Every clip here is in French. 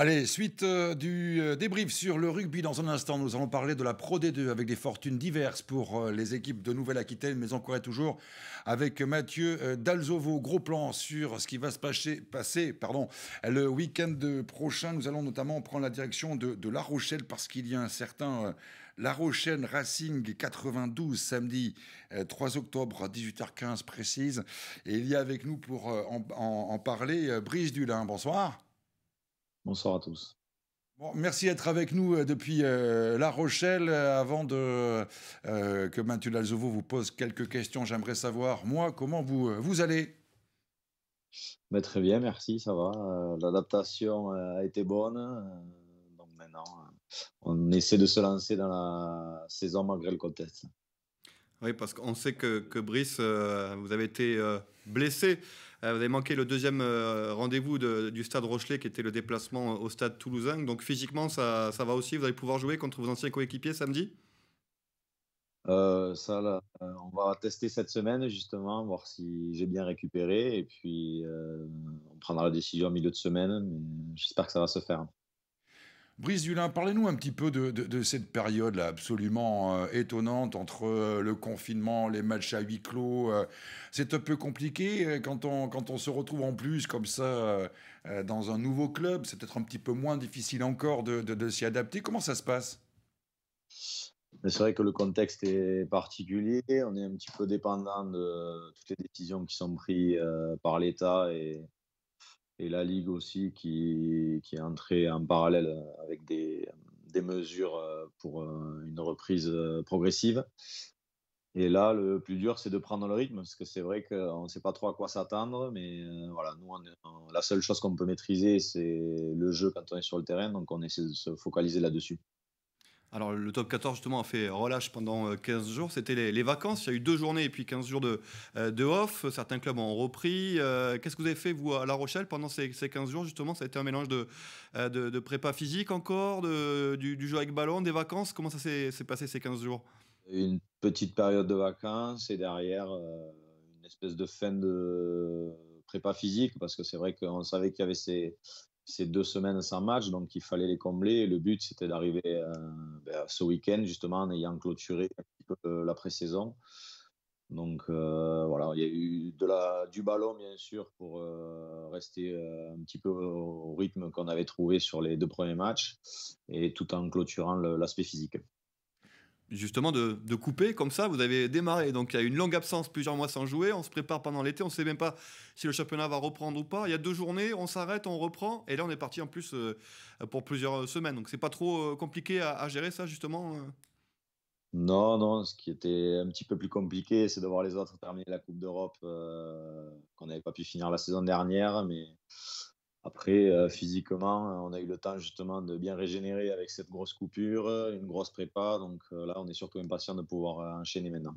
Allez, suite euh, du euh, débrief sur le rugby dans un instant. Nous allons parler de la Pro D2 avec des fortunes diverses pour euh, les équipes de Nouvelle-Aquitaine, mais encore et toujours avec Mathieu Dalzovo. Gros plan sur ce qui va se passer, pardon, le week-end prochain. Nous allons notamment prendre la direction de, La Rochelle parce qu'il y a un certain La Rochelle Racing 92 samedi 3 octobre 18h15 précise. Et il y a avec nous pour en, parler Brice Dulin. Bonsoir. Bonsoir à tous. Bon, merci d'être avec nous euh, depuis euh, La Rochelle. Euh, avant de, que Mathieu Lalzovo vous pose quelques questions, j'aimerais savoir, moi, comment vous, vous allez ben, Très bien, merci, ça va. L'adaptation a été bonne. donc maintenant, on essaie de se lancer dans la saison malgré le contexte. Oui, parce qu'on sait que, que Brice, vous avez été blessé euh, vous avez manqué le deuxième euh, rendez-vous du stade Rochelet, qui était le déplacement au stade toulousain. Donc physiquement, ça, va aussi. Vous allez pouvoir jouer contre vos anciens coéquipiers samedi euh, ça, on va tester cette semaine justement, voir si j'ai bien récupéré et puis on prendra la décision au milieu de semaine. Mais j'espère que ça va se faire. Brice Dulin, parlez-nous un petit peu de, cette période-là absolument euh, étonnante entre euh, le confinement, les matchs à huis clos. Euh, c'est un peu compliqué quand on, quand on se retrouve en plus comme ça dans un nouveau club. C'est peut-être un petit peu moins difficile encore de, de s'y adapter. Comment ça se passe c'est vrai que le contexte est particulier. On est un petit peu dépendant de toutes les décisions qui sont prises par l'État et, et la Ligue aussi qui, est entrée en parallèle euh, avec des, mesures euh, pour euh, une reprise progressive. Et là, le plus dur, c'est de prendre le rythme, parce que c'est vrai qu'on ne sait pas trop à quoi s'attendre, mais voilà, nous, la seule chose qu'on peut maîtriser, c'est le jeu quand on est sur le terrain, donc on essaie de se focaliser là-dessus. Alors le top 14 justement a fait relâche pendant 15 euh, jours. C'était les, vacances. Il y a eu deux journées et puis 15 jours de, euh, de off. Certains clubs ont repris. Euh, qu'est-ce que vous avez fait vous à La Rochelle pendant ces, ces 15 jours justement Ça a été un mélange de, de, prépa physique encore, de, du, du, jeu avec ballon, des vacances. Comment ça s'est passé ces 15 jours Une petite période de vacances et derrière une espèce de fin de prépa physique parce que c'est vrai qu'on savait qu'il y avait ces, c'est deux semaines sans match, donc il fallait les combler. Le but, c'était d'arriver euh, ben, ce week-end, justement, en ayant clôturé un petit peu euh, la pré-saison. Donc euh, voilà, il y a eu du ballon, bien sûr, pour rester un petit peu au rythme qu'on avait trouvé sur les deux premiers matchs, et tout en clôturant l'aspect physique justement de, de, couper comme ça. Vous avez démarré, donc il y a une longue absence, plusieurs mois sans jouer. On se prépare pendant l'été, on ne sait même pas si le championnat va reprendre ou pas. Il y a deux journées, on s'arrête, on reprend, et là on est parti en plus euh, pour plusieurs semaines. Donc c'est pas trop euh, compliqué à, gérer ça justement. Euh non, non. Ce qui était un petit peu plus compliqué, c'est de voir les autres terminer la Coupe d'Europe qu'on n'avait pas pu finir la saison dernière, mais après, euh, physiquement, euh, on a eu le temps justement de bien régénérer avec cette grosse coupure, euh, une grosse prépa. Donc là, on est surtout impatient de pouvoir enchaîner maintenant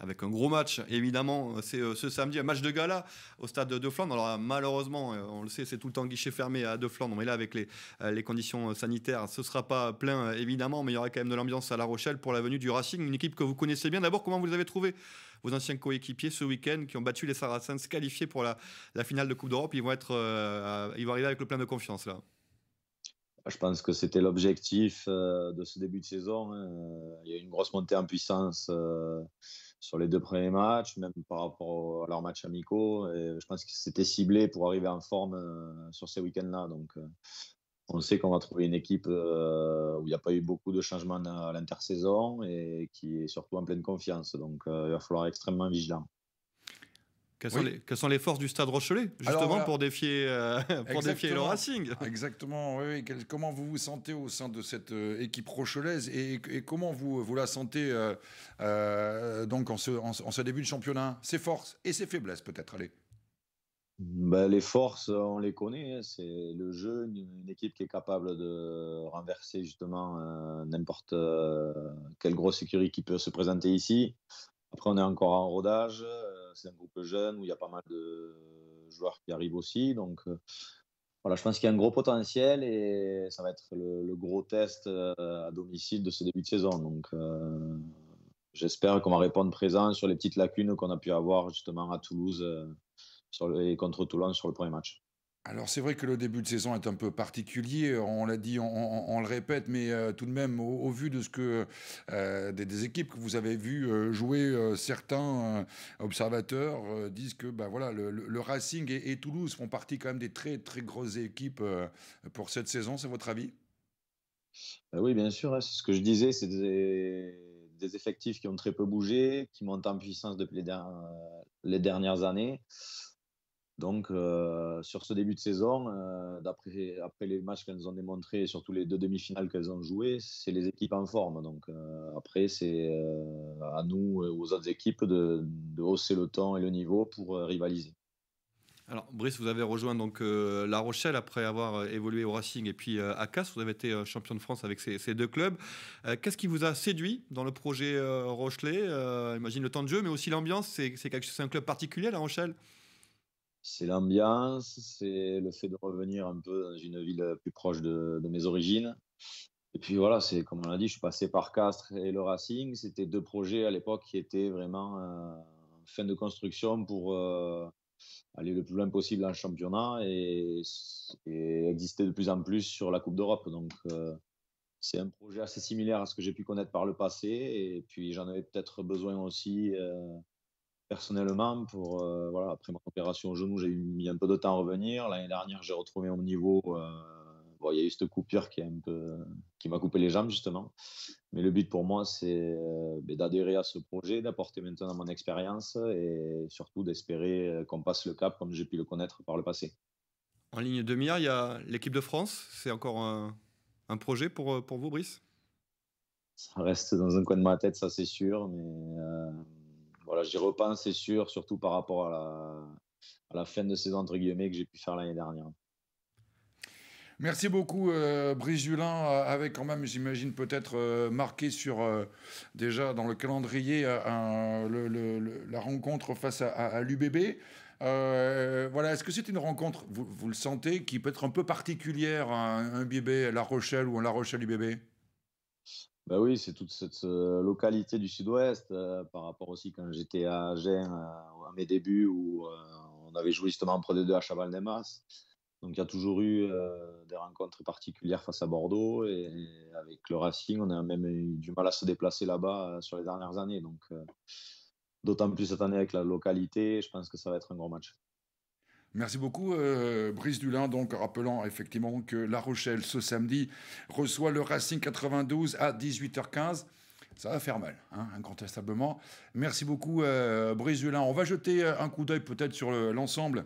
avec un gros match, évidemment, euh, c'est euh, ce samedi, un match de gala au stade de Flandre. Alors euh, malheureusement, on le sait, c'est tout le temps guichet fermé à De Flandre, mais là, avec les, conditions sanitaires, ce ne sera pas plein, évidemment, mais il y aura quand même de l'ambiance à La Rochelle pour la venue du Racing, une équipe que vous connaissez bien. D'abord, comment vous les avez trouvés vos anciens coéquipiers ce week-end qui ont battu les Saracens qualifiés pour la, finale de Coupe d'Europe. Ils ils vont arriver avec le plein de confiance là. Je pense que c'était l'objectif euh, de ce début de saison. Hein. Euh, il y a eu une grosse montée en puissance euh, sur les deux premiers matchs, même par rapport à leurs matchs amicaux. je pense que c'était ciblé pour arriver en forme sur ces week-ends-là. Donc, on sait qu'on va trouver une équipe où il n'y a pas eu beaucoup de changements à l'intersaison et qui est surtout en pleine confiance. Donc, il va falloir être extrêmement vigilant. Quelles, sont les, forces du Stade Rochelet, justement, pour, défier, euh, pour défier le Racing Exactement, oui, comment vous vous sentez au sein de cette euh, équipe rochelaise et, comment vous, la sentez euh, donc en ce, début de championnat Ses forces et ses faiblesses, peut-être, allez ben, Les forces, on les connaît. Hein. C'est le jeu, une, équipe qui est capable de renverser, justement, n'importe quelle grosse sécurité qui peut se présenter ici. Après, on est encore en rodage c'est un groupe jeune où il y a pas mal de joueurs qui arrivent aussi. Donc euh, voilà, je pense qu'il y a un gros potentiel et ça va être le, gros test euh, à domicile de ce début de saison. Donc euh, j'espère qu'on va répondre présent sur les petites lacunes qu'on a pu avoir justement à Toulouse et contre Toulon sur le premier match alors c'est vrai que le début de saison est un peu particulier, on l'a dit, on, le répète, mais euh, tout de même, au, vu de ce que euh, des, équipes que vous avez vu euh, jouer, certains observateurs disent que bah, voilà, le, Racing et, Toulouse font partie quand même des très très grosses équipes pour cette saison, c'est votre avis bah Oui, bien sûr, hein, c'est ce que je disais, c'est des, effectifs qui ont très peu bougé, qui montent en puissance depuis les dernières années. Donc, euh, sur ce début de saison, euh, d'après après les matchs qu'elles ont démontrés, surtout les deux demi-finales qu'elles ont jouées, c'est les équipes en forme. Donc, euh, après, c'est à nous, aux autres équipes, de, hausser le temps et le niveau pour rivaliser. Alors, Brice, vous avez rejoint donc La Rochelle après avoir évolué au Racing et puis à Casse. Vous avez été champion de France avec ces, deux clubs. Qu'est-ce qui vous a séduit dans le projet Rochelet Imagine le temps de jeu, mais aussi l'ambiance. C'est un club particulier, La Rochelle c'est l'ambiance, c'est le fait de revenir un peu dans une ville plus proche de, mes origines. Et puis voilà, c'est comme on l'a dit, je suis passé par Castres et le Racing. C'était deux projets à l'époque qui étaient vraiment euh, fin de construction pour euh, aller le plus loin possible le championnat et, exister de plus en plus sur la Coupe d'Europe. Donc euh, c'est un projet assez similaire à ce que j'ai pu connaître par le passé. Et puis j'en avais peut-être besoin aussi personnellement. Pour, euh, voilà, après ma opération au genou, j'ai mis un peu de temps à revenir. L'année dernière, j'ai retrouvé mon niveau. Euh, bon, il y a eu cette coupure qui, est qui m'a coupé les jambes, justement. Mais le but pour moi, c'est euh, ben, d'adhérer à ce projet, d'apporter maintenant mon expérience et surtout d'espérer qu'on passe le cap comme j'ai pu le connaître par le passé. En ligne de mire, il y a l'équipe de France. C'est encore un, projet pour, pour vous, Brice Ça reste dans un coin de ma tête, ça c'est sûr. Mais voilà, j'y repense, c'est sûr, surtout par rapport à la, fin de saison entre guillemets que j'ai pu faire l'année dernière. Merci beaucoup, euh, Brice euh, avec quand même, j'imagine, peut-être euh, marqué sur euh, déjà dans le calendrier la rencontre face à, l'UBB. voilà, est-ce que c'est une rencontre, vous, le sentez, qui peut être un peu particulière à un, B&B à La Rochelle ou à La Rochelle-UBB bah oui, c'est toute cette euh, localité du sud-ouest, euh, par rapport aussi quand j'étais à Agen, euh, à mes débuts, où on avait joué justement en les deux à chaval masses Donc il y a toujours eu des rencontres particulières face à Bordeaux, et avec le Racing, on a même eu du mal à se déplacer là-bas sur les dernières années. Donc d'autant plus cette année avec la localité, je pense que ça va être un gros match. Merci beaucoup, euh, Brice Dulin. Donc, rappelant effectivement que La Rochelle, ce samedi, reçoit le Racing 92 à 18h15. Ça va faire mal, hein, incontestablement. Merci beaucoup, euh, Brice Dulin. On va jeter euh, un coup d'œil peut-être sur l'ensemble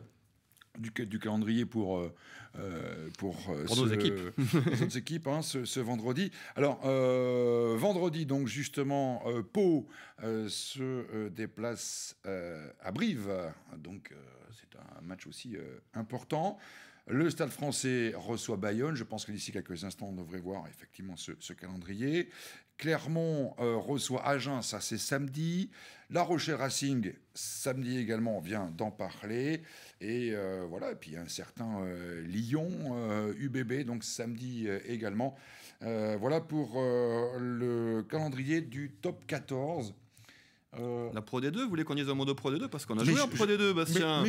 du, calendrier pour, euh, euh, euh, pour, nos équipes. nos équipes hein, ce, vendredi. Alors, vendredi, donc justement, Pau se déplace à Brive. Donc, c'est un match aussi important. Le Stade français reçoit Bayonne. Je pense que d'ici quelques instants, on devrait voir effectivement ce, ce calendrier. Clermont reçoit Agen, ça c'est samedi. La Rochelle Racing, samedi également, on vient d'en parler. Et euh, voilà, et puis un certain euh, Lyon, UBB, euh, donc samedi également. voilà pour le calendrier du top 14. La Pro D2, vous voulez qu'on dise un mot de Pro D2 Parce qu'on a joué en Pro D2, Bastien.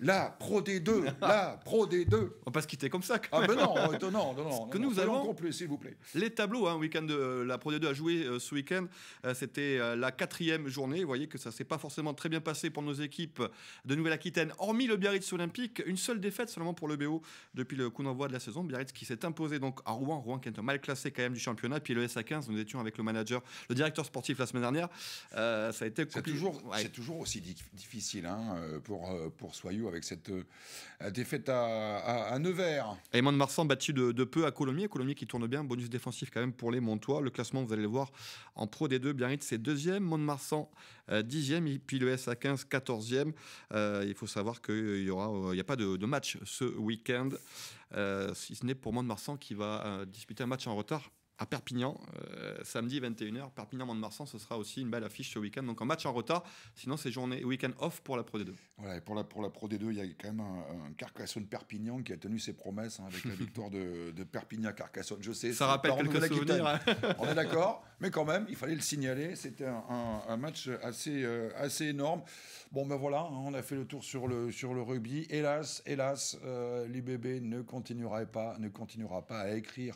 La Pro D2, la Pro D2. On va pas se quitter comme ça. Ah ben non, étonnant, euh, non, que nous allons s'il vous plaît. Les tableaux, hein, week-end de euh, la Pro D2 a joué euh, ce week-end. C'était la quatrième journée. Vous voyez que ça s'est pas forcément très bien passé pour nos équipes de Nouvelle-Aquitaine, hormis le Biarritz Olympique. Une seule défaite seulement pour le BO depuis le coup d'envoi de la saison. Biarritz qui s'est imposé donc à Rouen, Rouen qui est mal classé quand même du championnat. Puis le SA15, nous étions avec le manager, le directeur sportif la semaine dernière. ça a été toujours, c'est toujours aussi difficile hein, pour pour Soyou avec cette euh, défaite à, à, Nevers. Et de Marsan battu de, peu à Colomiers. Colomiers qui tourne bien, bonus défensif quand même pour les Montois. Le classement, vous allez le voir, en pro des deux, Biarritz c'est deuxième, Mont de Marsan euh, dixième, et puis le SA 15 quatorzième. Euh, il faut savoir qu'il y aura, n'y a pas de, match ce week-end, si ce n'est pour Mont de Marsan qui va disputer un match en retard à Perpignan, euh, samedi 21h, Perpignan-Mont-de-Marsan, ce sera aussi une belle affiche ce week-end. Donc un match en retard, sinon c'est journée week-end off pour la Pro D2. Voilà, pour la, pour la Pro D2, il y a quand même un, Carcassonne-Perpignan qui a tenu ses promesses hein, avec la victoire de, Perpignan-Carcassonne. Je sais, ça rappelle quelques souvenirs. Hein. On est d'accord, mais quand même, il fallait le signaler. C'était un, match assez, euh, assez énorme. Bon, ben voilà, hein, on a fait le tour sur le, sur le rugby. Hélas, hélas, euh, l'IBB ne ne continuera pas à écrire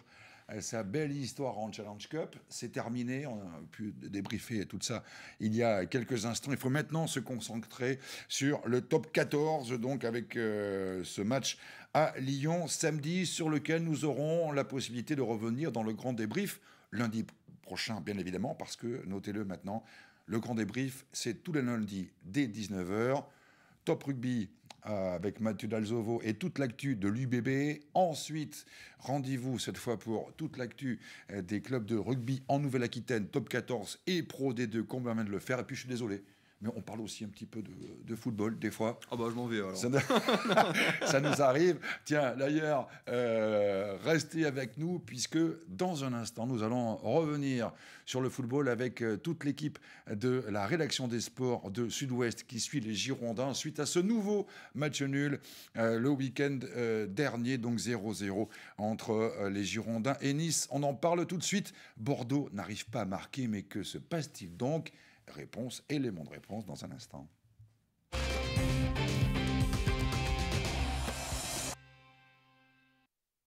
euh, sa belle histoire en Challenge Cup. C'est terminé, on a pu débriefer tout ça il y a quelques instants. Il faut maintenant se concentrer sur le top 14, donc avec euh, ce match à Lyon samedi, sur lequel nous aurons la possibilité de revenir dans le grand débrief lundi prochain, bien évidemment, parce que, notez-le maintenant, le grand débrief, c'est tous les lundis dès 19h. Top Rugby euh, avec Mathieu Dalzovo et toute l'actu de l'UBB. Ensuite, rendez-vous cette fois pour toute l'actu euh, des clubs de rugby en Nouvelle-Aquitaine, top 14 et Pro D2, combien de le faire. Et puis je suis désolé, mais on parle aussi un petit peu de, football des fois. Ah bah je m'en vais alors. Ça, nous arrive. Tiens, d'ailleurs, euh, restez avec nous puisque dans un instant, nous allons revenir sur le football avec euh, toute l'équipe de la rédaction des sports de Sud-Ouest qui suit les Girondins suite à ce nouveau match nul euh, le week-end dernier, donc 0-0 entre les Girondins et Nice. On en parle tout de suite. Bordeaux n'arrive pas à marquer, mais que se passe-t-il donc réponse et les de réponse dans un instant.